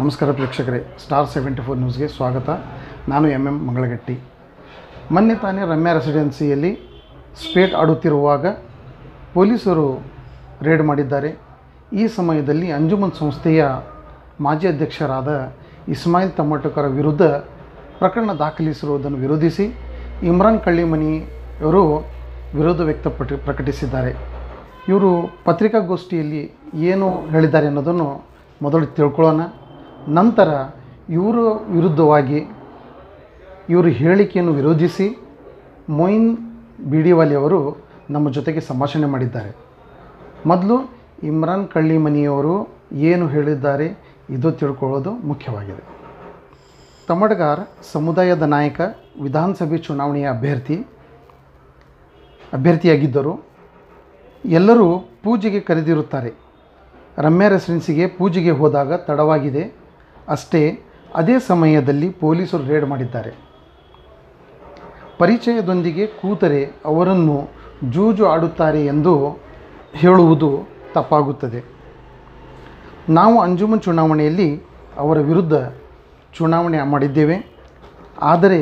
ನಮಸ್ಕಾರ ಪ್ರೇಕ್ಷಕರೇ star seventy four ನ್ಯೂಸ್ಗೆ ಸ್ವಾಗತ ನಾನು ಎಮ್ ಎಮ್ ಮಂಗಳಗಟ್ಟಿ ಮೊನ್ನೆ ತಾನೇ ರಮ್ಯಾ ರೆಸಿಡೆನ್ಸಿಯಲ್ಲಿ ಸ್ಪೇಟ್ ಆಡುತ್ತಿರುವಾಗ ಪೊಲೀಸರು ರೇಡ್ ಮಾಡಿದ್ದಾರೆ ಈ ಸಮಯದಲ್ಲಿ ಅಂಜುಮನ್ ಸಂಸ್ಥೆಯ ಮಾಜಿ ಅಧ್ಯಕ್ಷರಾದ ಇಸ್ಮಾಯಿಲ್ ತಮ್ಮಟಕರ ವಿರುದ್ಧ ಪ್ರಕರಣ ದಾಖಲಿಸಿರುವುದನ್ನು ವಿರೋಧಿಸಿ ಇಮ್ರಾನ್ ಕಳ್ಳಿಮನಿಯವರು ವಿರೋಧ ವ್ಯಕ್ತಪಟ್ಟು ಪ್ರಕಟಿಸಿದ್ದಾರೆ ಇವರು ಪತ್ರಿಕಾಗೋಷ್ಠಿಯಲ್ಲಿ ಏನು ಹೇಳಿದ್ದಾರೆ ಅನ್ನೋದನ್ನು ಮೊದಲು ತಿಳ್ಕೊಳ್ಳೋಣ ನಂತರ ಇವರ ವಿರುದ್ಧವಾಗಿ ಇವರು ಹೇಳಿಕೆಯನ್ನು ವಿರೋಧಿಸಿ ಮೊಯಿನ್ ಬಿಡಿವಾಲಿಯವರು ನಮ್ಮ ಜೊತೆಗೆ ಸಂಭಾಷಣೆ ಮಾಡಿದ್ದಾರೆ ಮೊದಲು ಇಮ್ರಾನ್ ಕಳ್ಳಿಮನಿಯವರು ಏನು ಹೇಳಿದ್ದಾರೆ ಇದು ತಿಳ್ಕೊಳ್ಳೋದು ಮುಖ್ಯವಾಗಿದೆ ತಮಡ್ಗಾರ್ ಸಮುದಾಯದ ನಾಯಕ ವಿಧಾನಸಭೆ ಚುನಾವಣೆಯ ಅಭ್ಯರ್ಥಿ ಅಭ್ಯರ್ಥಿಯಾಗಿದ್ದರು ಎಲ್ಲರೂ ಪೂಜೆಗೆ ಕರೆದಿರುತ್ತಾರೆ ರಮ್ಯಾ ರೆಸಿಡೆನ್ಸಿಗೆ ಪೂಜೆಗೆ ಹೋದಾಗ ತಡವಾಗಿದೆ ಅಷ್ಟೇ ಅದೇ ಸಮಯದಲ್ಲಿ ಪೊಲೀಸರು ರೇಡ್ ಮಾಡಿದ್ದಾರೆ ಪರಿಚಯದೊಂದಿಗೆ ಕೂತರೆ ಅವರನ್ನು ಜೂಜು ಆಡುತ್ತಾರೆ ಎಂದು ಹೇಳುವುದು ತಪ್ಪಾಗುತ್ತದೆ ನಾವು ಅಂಜುಮನ್ ಚುನಾವಣೆಯಲ್ಲಿ ಅವರ ವಿರುದ್ಧ ಚುನಾವಣೆ ಮಾಡಿದ್ದೇವೆ ಆದರೆ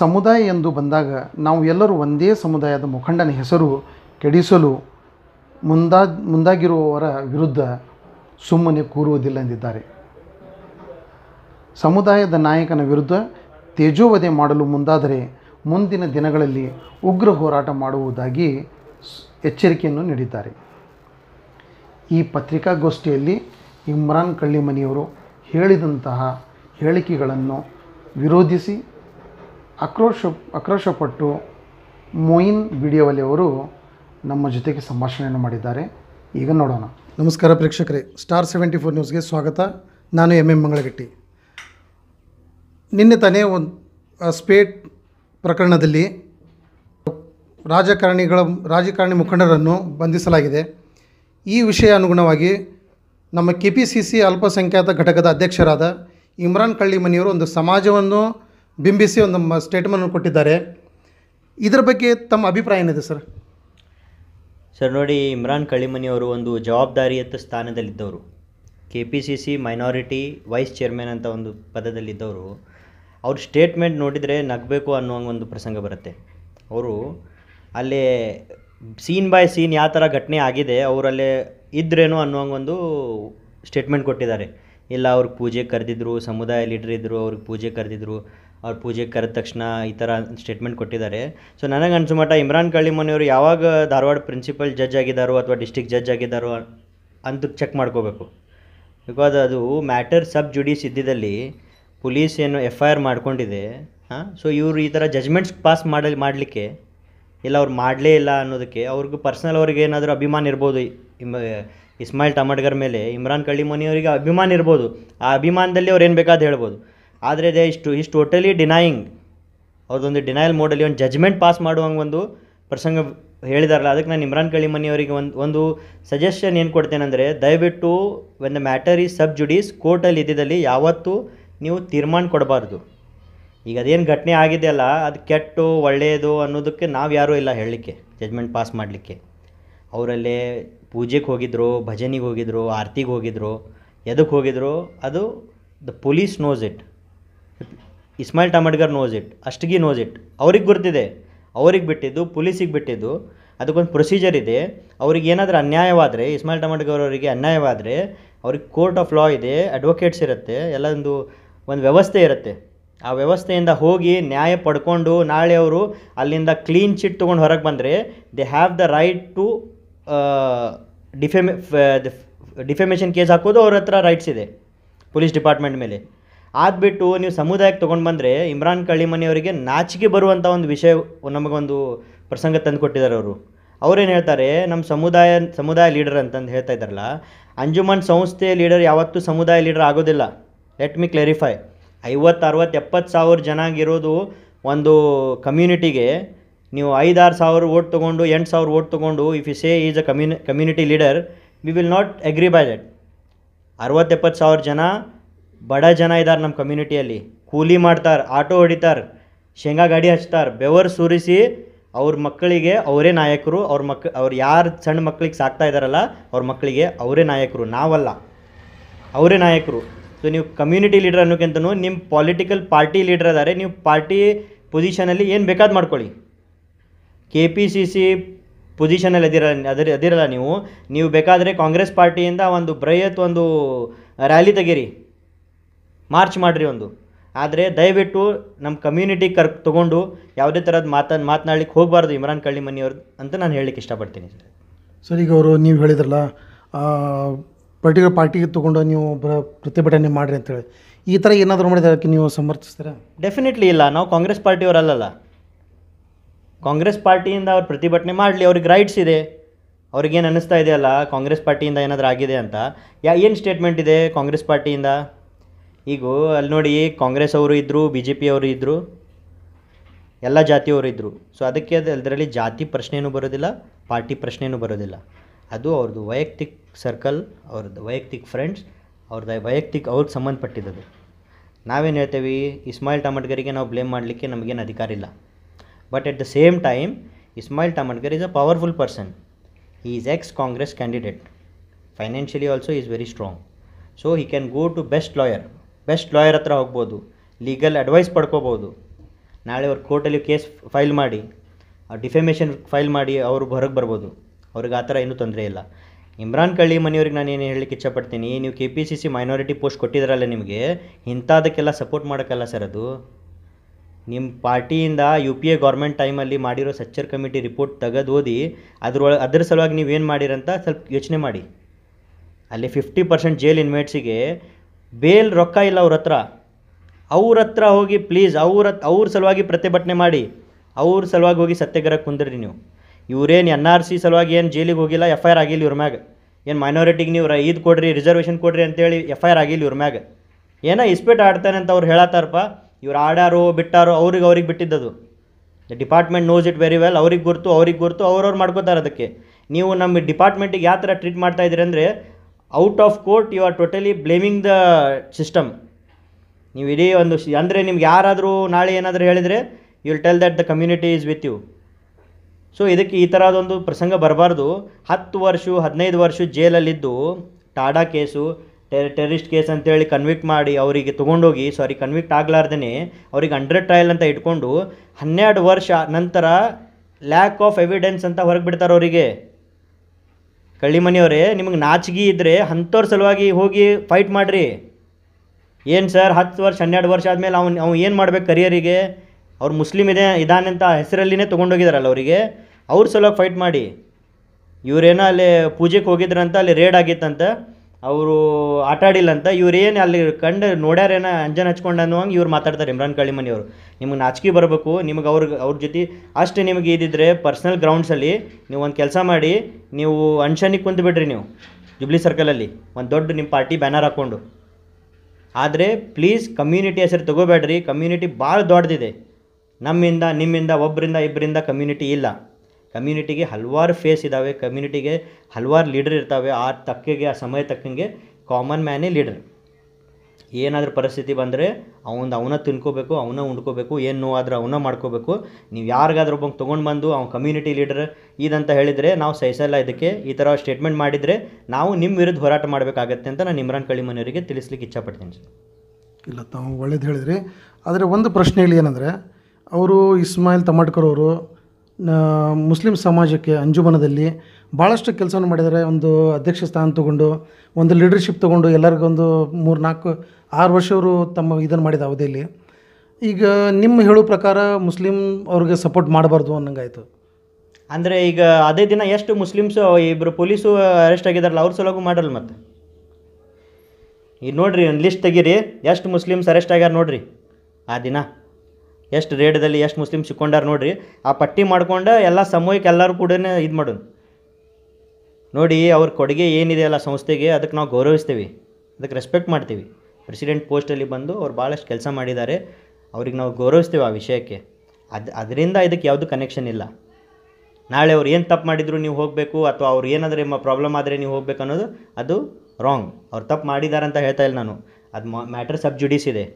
ಸಮುದಾಯ ಎಂದು ಬಂದಾಗ ನಾವು ಎಲ್ಲರೂ ಒಂದೇ ಸಮುದಾಯದ ಮುಖಂಡನ ಹೆಸರು ಕೆಡಿಸಲು ಮುಂದಾ ಮುಂದಾಗಿರುವವರ ವಿರುದ್ಧ ಸುಮ್ಮನೆ ಕೂರುವುದಿಲ್ಲ ಎಂದಿದ್ದಾರೆ ಸಮುದಾಯದ ನಾಯಕನ ವಿರುದ್ಧ ತೇಜೋವಧೆ ಮಾಡಲು ಮುಂದಾದರೆ ಮುಂದಿನ ದಿನಗಳಲ್ಲಿ ಉಗ್ರ ಹೋರಾಟ ಮಾಡುವುದಾಗಿ ಎಚ್ಚರಿಕೆಯನ್ನು ನೀಡಿದ್ದಾರೆ ಈ ಪತ್ರಿಕಾಗೋಷ್ಠಿಯಲ್ಲಿ ಇಮ್ರಾನ್ ಕಳ್ಳಿಮನಿಯವರು ಹೇಳಿದಂತಹ ಹೇಳಿಕೆಗಳನ್ನು ವಿರೋಧಿಸಿ ಆಕ್ರೋಶ ಆಕ್ರೋಶಪಟ್ಟು ಮೊಯಿನ್ ಬಿಡಿಯವಲೆಯವರು ನಮ್ಮ ಜೊತೆಗೆ ಸಂಭಾಷಣೆಯನ್ನು ಮಾಡಿದ್ದಾರೆ ಈಗ ನೋಡೋಣ ನಮಸ್ಕಾರ ಪ್ರೇಕ್ಷಕರೇ ಸ್ಟಾರ್ ಸೆವೆಂಟಿ ಫೋರ್ ನ್ಯೂಸ್ಗೆ ಸ್ವಾಗತ ನಾನು ಎಮ್ ಎಂ ಮಂಗಳಗಟ್ಟಿ ನಿನ್ನೆ ತಾನೇ ಒಂದು ಸ್ಪೇಟ್ ಪ್ರಕರಣದಲ್ಲಿ ರಾಜಕಾರಣಿಗಳ ರಾಜಕಾರಣಿ ಮುಖಂಡರನ್ನು ಬಂಧಿಸಲಾಗಿದೆ ಈ ವಿಷಯ ಅನುಗುಣವಾಗಿ ನಮ್ಮ ಕೆ ಪಿ ಸಿ ಸಿ ಅಲ್ಪಸಂಖ್ಯಾತ ಘಟಕದ ಅಧ್ಯಕ್ಷರಾದ ಇಮ್ರಾನ್ ಕಳ್ಳಿಮನಿಯವರು ಒಂದು ಸಮಾಜವನ್ನು ಬಿಂಬಿಸಿ ಒಂದು ಸ್ಟೇಟ್ಮೆಂಟನ್ನು ಕೊಟ್ಟಿದ್ದಾರೆ ಇದರ ಬಗ್ಗೆ ತಮ್ಮ ಅಭಿಪ್ರಾಯ ಏನಿದೆ ಸರ್ ಸರ್ ನೋಡಿ ಇಮ್ರಾನ್ ಕಳ್ಳಿಮನಿಯವರು ಒಂದು ಜವಾಬ್ದಾರಿಯತ್ತ ಸ್ಥಾನದಲ್ಲಿದ್ದವರು K P C C minority vice chairman ಅಂತ ಒಂದು ಪದದಲ್ಲಿದ್ದವರು ಅವ್ರ ಸ್ಟೇಟ್ಮೆಂಟ್ ನೋಡಿದರೆ ನಗಬೇಕು ಅನ್ನೋ ಒಂದು ಪ್ರಸಂಗ ಬರುತ್ತೆ ಅವರು ಅಲ್ಲಿ ಸೀನ್ ಬೈ ಸೀನ್ ಯಾವ ಥರ ಘಟನೆ ಆಗಿದೆ ಅವರಲ್ಲೇ ಇದ್ರೇನು ಅನ್ನೋ ಒಂದು ಸ್ಟೇಟ್ಮೆಂಟ್ ಕೊಟ್ಟಿದ್ದಾರೆ ಇಲ್ಲ ಅವ್ರಿಗೆ ಪೂಜೆಗೆ ಕರೆದಿದ್ರು ಸಮುದಾಯ ಲೀಡರ್ ಇದ್ದರು ಅವ್ರಿಗೆ ಪೂಜೆ ಕರೆದಿದ್ರು ಅವ್ರ ಪೂಜೆಗೆ ಕರೆದ ತಕ್ಷಣ ಈ ಥರ ಸ್ಟೇಟ್ಮೆಂಟ್ ಕೊಟ್ಟಿದ್ದಾರೆ ಸೊ ನನಗೆ ಅನಿಸು ಮಟ್ಟ ಇಮ್ರಾನ್ ಕಳ್ಳಿಮನೆಯವರು ಯಾವಾಗ ಧಾರವಾಡ ಪ್ರಿನ್ಸಿಪಲ್ ಜಡ್ಜ್ ಆಗಿದ್ದಾರೋ ಅಥವಾ ಡಿಸ್ಟಿಕ್ ಜಡ್ಜ್ ಆಗಿದ್ದಾರೋ ಅಂತ ಚೆಕ್ ಮಾಡ್ಕೋಬೇಕು ಬಿಕಾಸ್ ಅದು ಮ್ಯಾಟರ್ ಸಬ್ ಜುಡೀಸ್ ಇದ್ದಿದ್ದಲ್ಲಿ ಪೊಲೀಸ್ ಏನು ಎಫ್ ಐ ಆರ್ ಮಾಡ್ಕೊಂಡಿದೆ ಹಾಂ ಸೊ ಇವರು ಈ ಥರ ಜಜ್ಮೆಂಟ್ಸ್ ಪಾಸ್ ಮಾಡ ಮಾಡಲಿಕ್ಕೆ ಇಲ್ಲ ಅವ್ರು ಮಾಡಲೇ ಇಲ್ಲ ಅನ್ನೋದಕ್ಕೆ ಅವ್ರಿಗೂ ಪರ್ಸ್ನಲ್ ಅವ್ರಿಗೆ ಏನಾದರೂ ಅಭಿಮಾನ ಇರ್ಬೋದು ಇಮ್ ಇಸ್ಮಾಯಿಲ್ ಟಮಾಟ್ಗರ್ ಮೇಲೆ ಇಮ್ರಾನ್ ಕಳ್ಳಿಮನಿ ಅವರಿಗೆ ಅಭಿಮಾನ ಇರ್ಬೋದು ಆ ಅಭಿಮಾನದಲ್ಲಿ ಅವ್ರು ಏನು ಬೇಕಾದ ಹೇಳ್ಬೋದು ಆದರೆ ಅದೇ ಇಷ್ಟು ಇಷ್ಟು ಟೋಟಲಿ ಡಿನಾಯಿಂಗ್ ಅವ್ರದ್ದೊಂದು ಡಿನಾಯಲ್ ಮೋಡಲ್ಲಿ ಒಂದು ಜಜ್ಮೆಂಟ್ ಪಾಸ್ ಮಾಡುವಂಗೆ ಒಂದು ಪ್ರಸಂಗ ಹೇಳಿದಾರಲ್ಲ ಅದಕ್ಕೆ ನಾನು ಇಮ್ರಾನ್ ಕಳಿಮನಿ ಅವರಿಗೆ ಒಂದು ಒಂದು ಸಜೆಷನ್ ಏನು ಕೊಡ್ತೇನೆ ಅಂದರೆ ದಯವಿಟ್ಟು when the matter is sub judice ಕೋರ್ಟಲ್ಲಿ ಇದ್ದಿದ್ದಲ್ಲಿ ಯಾವತ್ತೂ ನೀವು ತೀರ್ಮಾನ ಕೊಡಬಾರ್ದು ಈಗ ಅದೇನು ಘಟನೆ ಆಗಿದೆಯಲ್ಲ ಅದು ಕೆಟ್ಟು ಒಳ್ಳೆಯದು ಅನ್ನೋದಕ್ಕೆ ನಾವು ಯಾರೂ ಇಲ್ಲ ಹೇಳಲಿಕ್ಕೆ ಜಜ್ಮೆಂಟ್ ಪಾಸ್ ಮಾಡಲಿಕ್ಕೆ ಅವರಲ್ಲೇ ಪೂಜೆಗೆ ಹೋಗಿದ್ರು ಭಜನೆಗೆ ಹೋಗಿದ್ರು ಆರ್ತಿಗೆ ಹೋಗಿದ್ರು ಎದಕ್ಕೆ ಹೋಗಿದ್ರು ಅದು the police knows it Ismail Tamatgar knows it ಅಷ್ಟಗಿ ನೋಸ್ ಇಟ್ ಅವ್ರಿಗೆ ಗುರ್ತಿದೆ ಅವ್ರಿಗೆ ಬಿಟ್ಟಿದ್ದು ಪೊಲೀಸಿಗೆ ಬಿಟ್ಟಿದ್ದು ಅದಕ್ಕೊಂದು ಪ್ರೊಸೀಜರ್ ಇದೆ ಅವ್ರಿಗೆ ಏನಾದರೂ ಅನ್ಯಾಯವಾದರೆ ಇಸ್ಮಾಯಿಲ್ ಟಮಡ್ಗರ್ ಅವರಿಗೆ ಅನ್ಯಾಯವಾದರೆ ಅವ್ರಿಗೆ ಕೋರ್ಟ್ ಆಫ್ ಲಾ ಇದೆ ಅಡ್ವೊಕೇಟ್ಸ್ ಇರುತ್ತೆ ಎಲ್ಲ ಒಂದು ಒಂದು ವ್ಯವಸ್ಥೆ ಇರುತ್ತೆ ಆ ವ್ಯವಸ್ಥೆಯಿಂದ ಹೋಗಿ ನ್ಯಾಯ ಪಡ್ಕೊಂಡು ನಾಳೆ ಅವರು ಅಲ್ಲಿಂದ ಕ್ಲೀನ್ ಚಿಟ್ ತೊಗೊಂಡು ಹೊರಗೆ ಬಂದರೆ they have the right to defame defamation case ಹಾಕೋದು ಅವ್ರ ಹತ್ರ ರೈಟ್ಸ್ ಇದೆ ಪೊಲೀಸ್ ಡಿಪಾರ್ಟ್ಮೆಂಟ್ ಮೇಲೆ ಆದ್ಬಿಟ್ಟು ನೀವು ಸಮುದಾಯಕ್ಕೆ ತೊಗೊಂಡು ಬಂದರೆ ಇಮ್ರಾನ್ ಅವರಿಗೆ ನಾಚಿಕೆ ಬರುವಂಥ ಒಂದು ವಿಷಯ ನಮಗೊಂದು ಪ್ರಸಂಗ ತಂದು ಕೊಟ್ಟಿದ್ದಾರೆ ಅವರು ಅವ್ರೇನು ಹೇಳ್ತಾರೆ ನಮ್ಮ ಸಮುದಾಯ ಸಮುದಾಯ ಲೀಡರ್ ಅಂತಂದು ಹೇಳ್ತಾ ಇದ್ದಾರಲ್ಲ ಅಂಜುಮನ್ ಸಂಸ್ಥೆ ಲೀಡರ್ ಯಾವತ್ತೂ ಸಮುದಾಯ ಲೀಡರ್ ಆಗೋದಿಲ್ಲ ಲೆಟ್ ಮಿ ಕ್ಲಾರಿಫೈ ಐವತ್ತು ಅರವತ್ತು ಎಪ್ಪತ್ತು ಸಾವಿರ ಜನಾಗಿರೋದು ಒಂದು ಕಮ್ಯುನಿಟಿಗೆ ನೀವು ಐದಾರು ಸಾವಿರ ಓಟ್ ತೊಗೊಂಡು ಎಂಟು ಸಾವಿರ ಓಟ್ ತೊಗೊಂಡು if you say is a communi community leader we will not agree by that ಅರವತ್ತೆಪ್ಪತ್ತು ಸಾವಿರ ಜನ ಬಡ ಜನ ಇದ್ದಾರೆ ನಮ್ಮ ಕಮ್ಯುನಿಟಿಯಲ್ಲಿ ಕೂಲಿ ಮಾಡ್ತಾರೆ ಆಟೋ ಹೊಡಿತಾರೆ ಶೇಂಗಾ ಗಾಡಿ ಹಚ್ತಾರೆ ಬೆವರು ಸುರಿಸಿ ಅವ್ರ ಮಕ್ಕಳಿಗೆ ಅವರೇ ನಾಯಕರು ಅವ್ರ ಮಕ್ ಅವ್ರು ಯಾರು ಸಣ್ಣ ಮಕ್ಕಳಿಗೆ ಸಾಕ್ತಾ ಇದ್ದಾರಲ್ಲ ಅವ್ರ ಮಕ್ಕಳಿಗೆ ಅವರೇ ನಾಯಕರು ನಾವಲ್ಲ ಅವರೇ ನಾಯಕರು ಸೊ ನೀವು ಕಮ್ಯುನಿಟಿ ಲೀಡರ್ ಅನ್ನೋಕ್ಕಿಂತನೂ ನಿಮ್ಮ ಪೊಲಿಟಿಕಲ್ ಪಾರ್ಟಿ ಲೀಡರ್ ಅದಾರೆ ನೀವು ಪಾರ್ಟಿ ಪೊಸಿಷನಲ್ಲಿ ಏನು ಬೇಕಾದ್ ಮಾಡ್ಕೊಳ್ಳಿ ಕೆ ಪಿ ಸಿ ಸಿ ಪೊಸಿಷನಲ್ಲಿ ಅದಿರಲ್ಲ ಅದರ ಅದಿರಲ್ಲ ನೀವು ನೀವು ಬೇಕಾದರೆ ಕಾಂಗ್ರೆಸ್ ಪಾರ್ಟಿಯಿಂದ ಒಂದು ಬೃಹತ್ ಒಂದು ರ್ಯಾಲಿ ತೆಗೀರಿ ಮಾರ್ಚ್ ಮಾಡಿರಿ ಒಂದು ಆದರೆ ದಯವಿಟ್ಟು ನಮ್ಮ ಕಮ್ಯುನಿಟಿ ಕರ್ ತೊಗೊಂಡು ಯಾವುದೇ ಥರದ ಮಾತ ಮಾತನಾಡ್ಲಿಕ್ಕೆ ಹೋಗಬಾರ್ದು ಇಮ್ರಾನ್ ಕಳ್ಳಿ ಮನಿಯವ್ರದ್ದು ಅಂತ ನಾನು ಹೇಳಲಿಕ್ಕೆ ಇಷ್ಟಪಡ್ತೀನಿ ಸರ್ ಸರ್ ಈಗ ಅವರು ನೀವು ಹೇಳಿದ್ರಲ್ಲ ಪರ್ಟಿಕ್ಯುಲರ್ ಪಾರ್ಟಿಗೆ ತೊಗೊಂಡು ನೀವು ಬರ ಪ್ರತಿಭಟನೆ ಮಾಡಿರಿ ಅಂತೇಳಿ ಈ ಥರ ಏನಾದರೂ ಮಾಡಿದಕ್ಕೆ ನೀವು ಸಮರ್ಥಿಸ್ತೀರಾ ಡೆಫಿನೆಟ್ಲಿ ಇಲ್ಲ ನಾವು ಕಾಂಗ್ರೆಸ್ ಪಾರ್ಟಿಯವರಲ್ಲ ಕಾಂಗ್ರೆಸ್ ಪಾರ್ಟಿಯಿಂದ ಅವ್ರು ಪ್ರತಿಭಟನೆ ಮಾಡಲಿ ಅವ್ರಿಗೆ ರೈಟ್ಸ್ ಇದೆ ಅವ್ರಿಗೇನು ಅನ್ನಿಸ್ತಾ ಇದೆಯಲ್ಲ ಕಾಂಗ್ರೆಸ್ ಪಾರ್ಟಿಯಿಂದ ಏನಾದರೂ ಆಗಿದೆ ಅಂತ ಯಾ ಏನು ಸ್ಟೇಟ್ಮೆಂಟ್ ಇದೆ ಕಾಂಗ್ರೆಸ್ ಪಾರ್ಟಿಯಿಂದ ಈಗ ಅಲ್ಲಿ ನೋಡಿ ಕಾಂಗ್ರೆಸ್ ಅವರು ಇದ್ದರು ಬಿ ಜೆ ಅವರು ಇದ್ದರು ಎಲ್ಲ ಜಾತಿಯವರು ಇದ್ದರು ಸೊ ಅದಕ್ಕೆ ಅದರಲ್ಲಿ ಜಾತಿ ಪ್ರಶ್ನೆಯೂ ಬರೋದಿಲ್ಲ ಪಾರ್ಟಿ ಪ್ರಶ್ನೆಯೂ ಬರೋದಿಲ್ಲ ಅದು ಅವ್ರದ್ದು ವೈಯಕ್ತಿಕ ಸರ್ಕಲ್ ಅವ್ರದ್ದು ವೈಯಕ್ತಿಕ ಫ್ರೆಂಡ್ಸ್ ಅವ್ರದ್ದು ವೈಯಕ್ತಿಕ ಅವ್ರಿಗೆ ಸಂಬಂಧಪಟ್ಟಿದ್ದು ನಾವೇನು ಹೇಳ್ತೇವೆ ಇಸ್ಮಾಯಿಲ್ ಟಮಟ್ಗರಿಗೆ ನಾವು ಬ್ಲೇಮ್ ಮಾಡಲಿಕ್ಕೆ ನಮಗೇನು ಅಧಿಕಾರ ಇಲ್ಲ but at the same time Ismail Tamatgar is a powerful person he is ex Congress candidate financially also is very strong so he can go to best lawyer best lawyer ಹತ್ರ ಹೋಗ್ಬೋದು ಲೀಗಲ್ ಅಡ್ವೈಸ್ ಪಡ್ಕೋಬೋದು ನಾಳೆ ಅವ್ರ ಕೋರ್ಟಲ್ಲಿ ಕೇಸ್ ಫೈಲ್ ಮಾಡಿ defamation file ಮಾಡಿ ಅವರು ಹೊರಗೆ ಬರ್ಬೋದು ಅವ್ರಿಗೆ ಆ ಥರ ಏನೂ ತೊಂದರೆ ಇಲ್ಲ ಇಮ್ರಾನ್ ಮನೆಯವ್ರಿಗೆ ನಾನು ಏನು ಹೇಳಲಿಕ್ಕೆ ಇಚ್ಛಪಡ್ತೀನಿ ನೀವು K P C C minority post ಕೊಟ್ಟಿದ್ರಲ್ಲ ನಿಮಗೆ ಇಂಥದಕ್ಕೆಲ್ಲ ಸಪೋರ್ಟ್ ಮಾಡೋಕ್ಕಲ್ಲ ಸರ್ ಅದು ನಿಮ್ಮ ಪಾರ್ಟಿಯಿಂದ ಯು ಪಿ ಎ ಗೌರ್ಮೆಂಟ್ ಟೈಮಲ್ಲಿ ಮಾಡಿರೋ ಸಚ್ಚರ್ ಕಮಿಟಿ ರಿಪೋರ್ಟ್ ತೆಗೆದು ಓದಿ ಅದ್ರೊಳಗೆ ಅದ್ರ ಸಲುವಾಗಿ ನೀವೇನು ಮಾಡಿರಂತ ಸ್ವಲ್ಪ ಯೋಚನೆ ಮಾಡಿ ಅಲ್ಲಿ ಫಿಫ್ಟಿ ಪರ್ಸೆಂಟ್ ಜೇಲ್ ಇನ್ಮೇಟ್ಸಿಗೆ ಬೇಲ್ ರೊಕ್ಕ ಇಲ್ಲ ಅವ್ರ ಹತ್ರ ಅವ್ರ ಹತ್ರ ಹೋಗಿ ಪ್ಲೀಸ್ ಅವ್ರ ಅವ್ರ ಸಲುವಾಗಿ ಪ್ರತಿಭಟನೆ ಮಾಡಿ ಅವ್ರ ಸಲುವಾಗಿ ಹೋಗಿ ಸತ್ಯಾಗ್ರಹ ಕುಂದ್ರಿ ನೀವು ಇವರೇನು ಎನ್ ಆರ್ ಸಿ ಸಲುವಾಗಿ ಏನು ಜೈಲಿಗೆ ಹೋಗಿಲ್ಲ ಎಫ್ ಐ ಆರ್ ಆಗಿಲ್ಲ ಇವ್ರ ಮ್ಯಾಗ ಏನು ಮೈನಾರಿಟಿಗೆ ನೀವು ಇದು ಕೊಡ್ರಿ ರಿಸರ್ವೇಷನ್ ಕೊಡ್ರಿ ಅಂತೇಳಿ ಎಫ್ ಐ ಆರ್ ಆಗಿಲ್ಲ ಇವ್ರ ಮ್ಯಾಗ ಏನೋ ಇಸ್ಪೀಟ್ ಆಡ್ತಾನೆ ಅಂತ ಅವ್ರು ಹೇಳತ್ತಾರಪ್ಪ ಇವ್ರು ಆಡ್ಯಾರೋ ಬಿಟ್ಟಾರೋ ಅವ್ರಿಗೆ ಅವ್ರಿಗೆ ಬಿಟ್ಟಿದ್ದದು the department knows it very well ಅವ್ರಿಗೆ ಗುರ್ತು ಅವ್ರಿಗೆ ಗೊತ್ತು ಅವ್ರವ್ರು ಮಾಡ್ಕೋತಾರೆ ಅದಕ್ಕೆ ನೀವು ನಮ್ಮ ಡಿಪಾರ್ಟ್ಮೆಂಟಿಗೆ ಯಾವ ಥರ ಟ್ರೀಟ್ ಮಾಡ್ತಾ ಇದ್ದೀರಿ ಅಂದರೆ out of court you are totally blaming the system ನೀವು ಇಡೀ ಒಂದು ಅಂದರೆ ನಿಮ್ಗೆ ಯಾರಾದರೂ ನಾಳೆ ಏನಾದರೂ ಹೇಳಿದರೆ you will tell that the community is with you so ಇದಕ್ಕೆ ಈ ಥರದೊಂದು ಪ್ರಸಂಗ ಬರಬಾರ್ದು ಹತ್ತು ವರ್ಷ ಹದಿನೈದು ವರ್ಷ ಜೈಲಲ್ಲಿದ್ದು TADA case ter terrorist case ಅಂತೇಳಿ ಕನ್ವಿಕ್ಟ್ ಮಾಡಿ ಅವರಿಗೆ ತೊಗೊಂಡೋಗಿ ಸಾರಿ ಕನ್ವಿಕ್ಟ್ ಆಗ್ಲಾರ್ದೇ ಅವ್ರಿಗೆ ಅಂಡರ್ ಟ್ರಯಲ್ ಅಂತ ಇಟ್ಕೊಂಡು ಹನ್ನೆರಡು ವರ್ಷ ನಂತರ ಲ್ಯಾಕ್ ಆಫ್ ಎವಿಡೆನ್ಸ್ ಅಂತ ಹೊರಗೆ ಬಿಡ್ತಾರೆ ಅವರಿಗೆ ಕಳ್ಳಿಮನಿಯವರೇ ನಿಮಗೆ ನಾಚಿಗೆ ಇದ್ದರೆ ಅಂಥವ್ರ ಸಲುವಾಗಿ ಹೋಗಿ ಫೈಟ್ ಮಾಡಿರಿ ಏನು ಸರ್ ಹತ್ತು ವರ್ಷ ಹನ್ನೆರಡು ವರ್ಷ ಆದಮೇಲೆ ಅವ್ನು ಅವ್ನು ಏನು ಮಾಡ್ಬೇಕು ಕರಿಯರಿಗೆ ಅವ್ರು ಮುಸ್ಲಿಮ್ ಇದೆ ಇದಾನೆ ಅಂತ ಹೆಸರಲ್ಲಿನೇ ತೊಗೊಂಡೋಗಿದಾರಲ್ಲ ಅವರಿಗೆ ಅವ್ರ ಸಲುವಾಗಿ ಫೈಟ್ ಮಾಡಿ ಇವರೇನೋ ಅಲ್ಲಿ ಪೂಜೆಗೆ ಹೋಗಿದ್ರಂತ ಅಲ್ಲಿ ರೇಡ್ ಆಗಿತ್ತಂತ ಅವರು ಆಟ ಆಡಿಲ್ಲಂತ ಇವ್ರೇನು ಅಲ್ಲಿ ಕಂಡು ನೋಡ್ಯಾರೇನ ಅಂಜನ್ ಹಚ್ಕೊಂಡು ಅನ್ನುವಂಗೆ ಇವ್ರು ಮಾತಾಡ್ತಾರೆ ಇಮ್ರಾನ್ ಅವರು ನಿಮ್ಗೆ ನಾಚಿಕೆ ಬರಬೇಕು ನಿಮಗೆ ಅವ್ರಿಗೆ ಅವ್ರ ಜೊತೆ ಅಷ್ಟು ನಿಮಗೆ ಇದಿದ್ರೆ ಪರ್ಸ್ನಲ್ ಗ್ರೌಂಡ್ಸಲ್ಲಿ ನೀವು ಒಂದು ಕೆಲಸ ಮಾಡಿ ನೀವು ಅನ್ಶನಿಗೆ ಕುಂತು ಬಿಡ್ರಿ ನೀವು ಜುಬ್ಲಿ ಸರ್ಕಲಲ್ಲಿ ಒಂದು ದೊಡ್ಡ ನಿಮ್ಮ ಪಾರ್ಟಿ ಬ್ಯಾನರ್ ಹಾಕ್ಕೊಂಡು ಆದರೆ ಪ್ಲೀಸ್ ಕಮ್ಯುನಿಟಿ ಹೆಸರು ತಗೋಬೇಡ್ರಿ ಕಮ್ಯುನಿಟಿ ಭಾಳ ದೊಡ್ಡದಿದೆ ನಮ್ಮಿಂದ ನಿಮ್ಮಿಂದ ಒಬ್ಬರಿಂದ ಇಬ್ಬರಿಂದ ಕಮ್ಯುನಿಟಿ ಇಲ್ಲ ಕಮ್ಯುನಿಟಿಗೆ ಹಲವಾರು ಫೇಸ್ ಇದ್ದಾವೆ ಕಮ್ಯುನಿಟಿಗೆ ಹಲವಾರು ಲೀಡರ್ ಇರ್ತವೆ ಆ ತಕ್ಕಿಗೆ ಆ ಸಮಯ ತಕ್ಕಂಗೆ ಕಾಮನ್ ಮ್ಯಾನೇ ಲೀಡರ್ ಏನಾದರೂ ಪರಿಸ್ಥಿತಿ ಬಂದರೆ ಅವನ ಅವನ ತಿನ್ಕೋಬೇಕು ಅವನ ಉಂಡ್ಕೋಬೇಕು ಏನು ನೋವಾದ್ರೆ ಅವನ ಮಾಡ್ಕೋಬೇಕು ನೀವು ಯಾರಿಗಾದ್ರೂ ಒಬ್ಬಂಗೆ ತೊಗೊಂಡು ಬಂದು ಅವ್ನು ಕಮ್ಯುನಿಟಿ ಲೀಡರ್ ಇದಂತ ಹೇಳಿದರೆ ನಾವು ಸಹಿಸಲ್ಲ ಇದಕ್ಕೆ ಈ ಥರ ಸ್ಟೇಟ್ಮೆಂಟ್ ಮಾಡಿದರೆ ನಾವು ನಿಮ್ಮ ವಿರುದ್ಧ ಹೋರಾಟ ಮಾಡಬೇಕಾಗತ್ತೆ ಅಂತ ನಾನು ಇಮ್ರಾನ್ ಕಳಿಮನೆಯವರಿಗೆ ತಿಳಿಸ್ಲಿಕ್ಕೆ ಇಚ್ಛಪಡ್ತೀನಿ ಸರ್ ಇಲ್ಲ ತಾವು ಒಳ್ಳೇದು ಹೇಳಿದ್ರಿ ಆದರೆ ಒಂದು ಪ್ರಶ್ನೆ ಹೇಳಿ ಏನಂದರೆ ಅವರು ಇಸ್ಮಾಯಿಲ್ ಅವರು ಮುಸ್ಲಿಂ ಸಮಾಜಕ್ಕೆ ಅಂಜುಮನದಲ್ಲಿ ಭಾಳಷ್ಟು ಕೆಲಸವನ್ನು ಮಾಡಿದ್ದಾರೆ ಒಂದು ಅಧ್ಯಕ್ಷ ಸ್ಥಾನ ತೊಗೊಂಡು ಒಂದು ಲೀಡರ್ಶಿಪ್ ತೊಗೊಂಡು ಎಲ್ಲರಿಗೊಂದು ಮೂರು ನಾಲ್ಕು ಆರು ವರ್ಷ ಅವರು ತಮ್ಮ ಇದನ್ನು ಮಾಡಿದ ಅವಧಿಯಲ್ಲಿ ಈಗ ನಿಮ್ಮ ಹೇಳೋ ಪ್ರಕಾರ ಮುಸ್ಲಿಂ ಅವ್ರಿಗೆ ಸಪೋರ್ಟ್ ಮಾಡಬಾರ್ದು ಅನ್ನಂಗಾಯಿತು ಅಂದರೆ ಈಗ ಅದೇ ದಿನ ಎಷ್ಟು ಮುಸ್ಲಿಮ್ಸು ಇಬ್ಬರು ಪೊಲೀಸು ಅರೆಸ್ಟ್ ಆಗಿದಾರಲ್ಲ ಅವ್ರ ಸಲಗೂ ಮಾಡಲ್ಲ ಮತ್ತೆ ಈಗ ನೋಡಿರಿ ಒಂದು ಲಿಸ್ಟ್ ತೆಗೀರಿ ಎಷ್ಟು ಮುಸ್ಲಿಮ್ಸ್ ಅರೆಸ್ಟ್ ಆಗ್ಯಾರ ನೋಡಿರಿ ಆ ದಿನ ಎಷ್ಟು ರೇಟ್ದಲ್ಲಿ ಎಷ್ಟು ಮುಸ್ಲಿಮ್ ಸಿಕ್ಕೊಂಡಾರ ನೋಡಿರಿ ಆ ಪಟ್ಟಿ ಮಾಡ್ಕೊಂಡು ಎಲ್ಲ ಸಮೂಹಕ್ಕೆ ಎಲ್ಲರೂ ಕೂಡ ಇದು ಮಾಡೋಣ ನೋಡಿ ಅವ್ರ ಕೊಡುಗೆ ಏನಿದೆ ಏನಿದೆಯಲ್ಲ ಸಂಸ್ಥೆಗೆ ಅದಕ್ಕೆ ನಾವು ಗೌರವಿಸ್ತೀವಿ ಅದಕ್ಕೆ ರೆಸ್ಪೆಕ್ಟ್ ಮಾಡ್ತೀವಿ ಪ್ರೆಸಿಡೆಂಟ್ ಪೋಸ್ಟಲ್ಲಿ ಬಂದು ಅವ್ರು ಭಾಳಷ್ಟು ಕೆಲಸ ಮಾಡಿದ್ದಾರೆ ಅವ್ರಿಗೆ ನಾವು ಗೌರವಿಸ್ತೀವಿ ಆ ವಿಷಯಕ್ಕೆ ಅದು ಅದರಿಂದ ಇದಕ್ಕೆ ಯಾವುದು ಕನೆಕ್ಷನ್ ಇಲ್ಲ ನಾಳೆ ಅವ್ರು ಏನು ತಪ್ಪು ಮಾಡಿದ್ರು ನೀವು ಹೋಗಬೇಕು ಅಥವಾ ಅವ್ರು ಏನಾದರೂ ನಿಮ್ಮ ಪ್ರಾಬ್ಲಮ್ ಆದರೆ ನೀವು ಹೋಗಬೇಕು ಅನ್ನೋದು ಅದು ರಾಂಗ್ ಅವ್ರು ತಪ್ಪು ಮಾಡಿದ್ದಾರೆ ಅಂತ ಹೇಳ್ತಾ ಇಲ್ಲ ನಾನು ಅದು ಮ್ಯಾಟ್ರ್ ಜುಡೀಸ್ ಇದೆ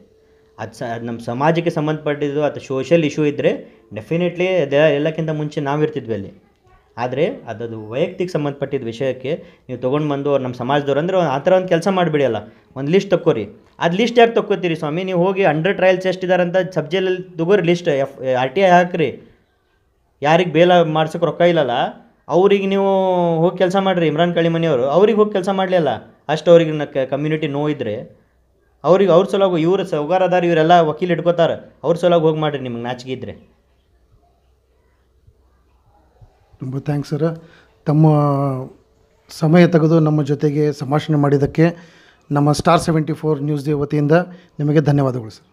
ಅದು ಸ ಅದು ನಮ್ಮ ಸಮಾಜಕ್ಕೆ ಸಂಬಂಧಪಟ್ಟಿದ್ದು ಅಥವಾ ಸೋಷಿಯಲ್ ಇಶ್ಯೂ ಇದ್ದರೆ ಡೆಫಿನೆಟ್ಲಿ ಅದ ಎಲ್ಲಕ್ಕಿಂತ ಮುಂಚೆ ನಾವು ಇರ್ತಿದ್ವಿ ಅಲ್ಲಿ ಆದರೆ ಅದು ವೈಯಕ್ತಿಕ ಸಂಬಂಧಪಟ್ಟಿದ್ದ ವಿಷಯಕ್ಕೆ ನೀವು ತೊಗೊಂಡು ಬಂದು ಅವ್ರು ನಮ್ಮ ಸಮಾಜದವ್ರು ಅಂದರೆ ಆ ಥರ ಒಂದು ಕೆಲಸ ಮಾಡಿಬಿಡಿ ಒಂದು ಲಿಸ್ಟ್ ತಕ್ಕೋರಿ ಅದು ಲಿಸ್ಟ್ ಯಾಕೆ ತಕ್ಕೋತೀರಿ ಸ್ವಾಮಿ ನೀವು ಹೋಗಿ ಅಂಡರ್ ಟ್ರಯಲ್ಸ್ ಎಷ್ಟಿದ್ದಾರೆ ಅಂತ ಸಬ್ಜೆಲ್ಲಿ ತಗೋರಿ list F R T I ಹಾಕ್ರಿ ಯಾರಿಗೆ ಬೇಲ ಮಾಡ್ಸೋಕೆ ರೊಕ್ಕ ಇಲ್ಲಲ್ಲ ಅವ್ರಿಗೆ ನೀವು ಹೋಗಿ ಕೆಲಸ ಮಾಡಿರಿ ಇಮ್ರಾನ್ ಕಳಿಮನಿಯವರು ಅವ್ರಿಗೆ ಹೋಗಿ ಕೆಲಸ ಮಾಡಲಿಲ್ಲ ಅಷ್ಟು ಅವ್ರಿಗೆ ಕಮ್ಯುನಿಟಿ ನೋವಿದ್ರೆ ಅವ್ರಿಗೆ ಅವ್ರ ಸಲುವಾಗಿ ಇವರು ಸೌಗಾರ ಅದಾರ ಇವರೆಲ್ಲ ವಕೀಲ್ ಇಟ್ಕೋತಾರೆ ಅವ್ರ ಸಲುವಾಗಿ ಹೋಗಿ ಮಾಡಿರಿ ನಿಮ್ಗೆ ನಾಚಿಕೆ ಇದ್ದರೆ ತುಂಬ ಥ್ಯಾಂಕ್ಸ್ ಸರ್ ತಮ್ಮ ಸಮಯ ತೆಗೆದು ನಮ್ಮ ಜೊತೆಗೆ ಸಂಭಾಷಣೆ ಮಾಡಿದ್ದಕ್ಕೆ ನಮ್ಮ ಸ್ಟಾರ್ ಸೆವೆಂಟಿ ಫೋರ್ ನ್ಯೂಸ್ ವತಿಯಿಂದ ನಿಮಗೆ ಧನ್ಯವಾದಗಳು ಸರ್